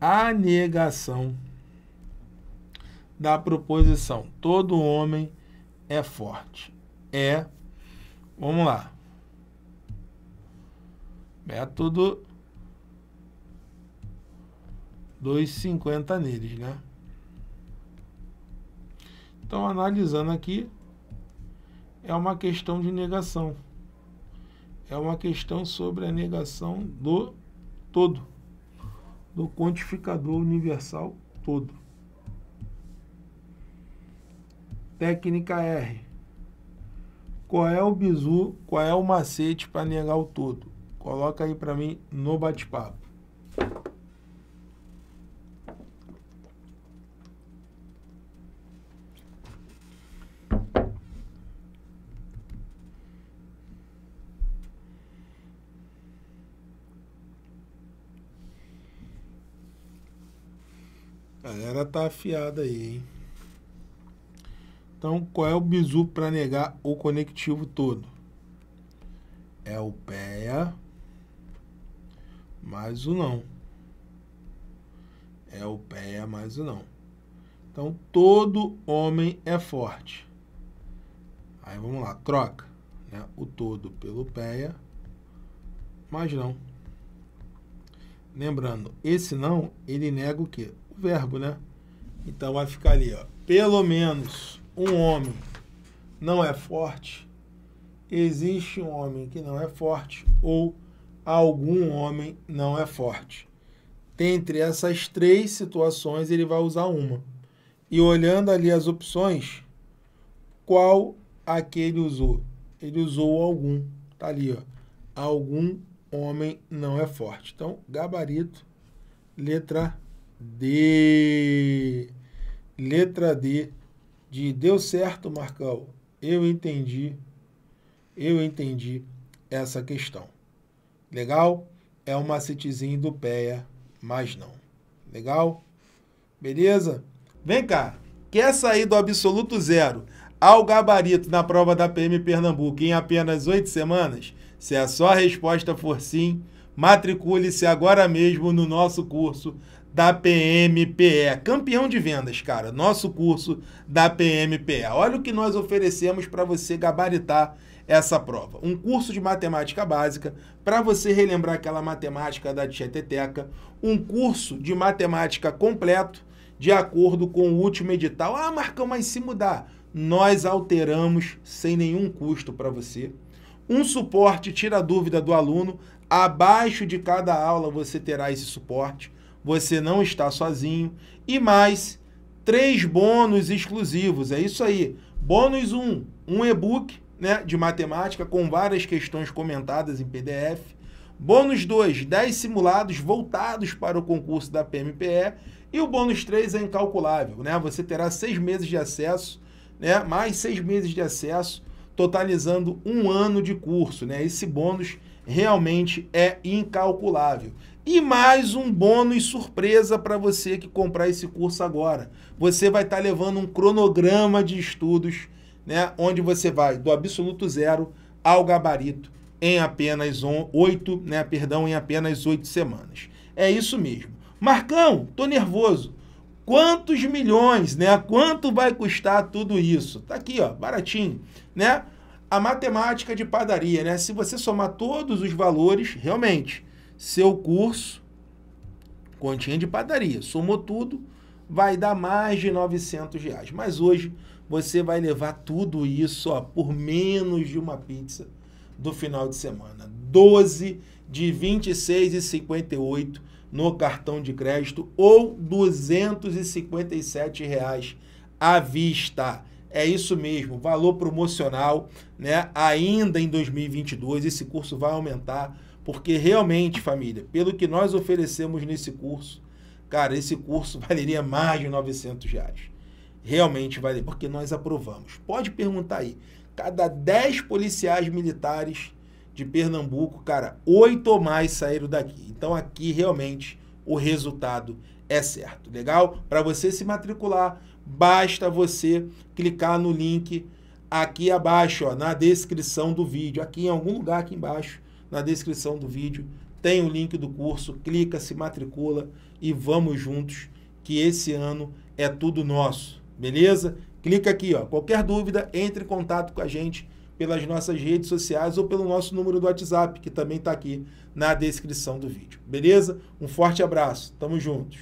a negação da proposição todo homem é forte. É, vamos lá, método 2,50 neles, né? Então, analisando aqui, é uma questão de negação. É uma questão sobre a negação do todo no quantificador universal todo. Técnica R. Qual é o bizu, qual é o macete para negar o todo? Coloca aí para mim no bate-papo. Galera tá afiada aí, hein? Então, qual é o bizu para negar o conectivo todo? É o PEA mais o não. É o PEA mais o não. Então, todo homem é forte. Aí vamos lá, troca né? o todo pelo PEA, mais não. Lembrando, esse não, ele nega o quê? O verbo, né? Então vai ficar ali, ó. Pelo menos um homem não é forte. Existe um homem que não é forte ou algum homem não é forte. Dentre essas três situações, ele vai usar uma. E olhando ali as opções, qual aquele usou? Ele usou algum. Tá ali, ó. Algum homem não é forte. Então, gabarito, letra D. Letra D de deu certo, Marcão. Eu entendi. Eu entendi essa questão. Legal? É um macetezinho do PEA, mas não. Legal? Beleza? Vem cá. Quer sair do absoluto zero ao gabarito na prova da PM Pernambuco em apenas oito semanas? Se a sua resposta for sim, matricule-se agora mesmo no nosso curso da PMPE. Campeão de vendas, cara. Nosso curso da PMPE. Olha o que nós oferecemos para você gabaritar essa prova. Um curso de matemática básica para você relembrar aquela matemática da tieteteca. Um curso de matemática completo de acordo com o último edital. Ah, Marcão, mas se mudar, nós alteramos sem nenhum custo para você um suporte tira a dúvida do aluno. Abaixo de cada aula você terá esse suporte. Você não está sozinho. E mais três bônus exclusivos. É isso aí. Bônus 1, um, um e-book né, de matemática com várias questões comentadas em PDF. Bônus 2, 10 simulados voltados para o concurso da PMPE. E o bônus 3 é incalculável. Né? Você terá seis meses de acesso, né, mais seis meses de acesso totalizando um ano de curso. Né? Esse bônus realmente é incalculável. E mais um bônus surpresa para você que comprar esse curso agora. Você vai estar tá levando um cronograma de estudos, né? onde você vai do absoluto zero ao gabarito em apenas oito, né? Perdão, em apenas oito semanas. É isso mesmo. Marcão, tô nervoso quantos milhões, né? Quanto vai custar tudo isso? Tá aqui, ó, baratinho, né? A matemática de padaria, né? Se você somar todos os valores, realmente, seu curso, continha de padaria, somou tudo, vai dar mais de 900 reais. Mas hoje você vai levar tudo isso ó, por menos de uma pizza do final de semana. 12 de 26 e 58 no cartão de crédito ou R$ 257 reais à vista. É isso mesmo, valor promocional, né? Ainda em 2022 esse curso vai aumentar, porque realmente, família, pelo que nós oferecemos nesse curso, cara, esse curso valeria mais de 900 reais. Realmente vale, porque nós aprovamos. Pode perguntar aí. Cada 10 policiais militares, de Pernambuco, cara, oito ou mais saíram daqui. Então aqui realmente o resultado é certo, legal? Para você se matricular, basta você clicar no link aqui abaixo, ó, na descrição do vídeo, aqui em algum lugar aqui embaixo, na descrição do vídeo, tem o link do curso, clica, se matricula e vamos juntos que esse ano é tudo nosso, beleza? Clica aqui, ó. Qualquer dúvida, entre em contato com a gente pelas nossas redes sociais ou pelo nosso número do WhatsApp, que também está aqui na descrição do vídeo. Beleza? Um forte abraço. Tamo juntos.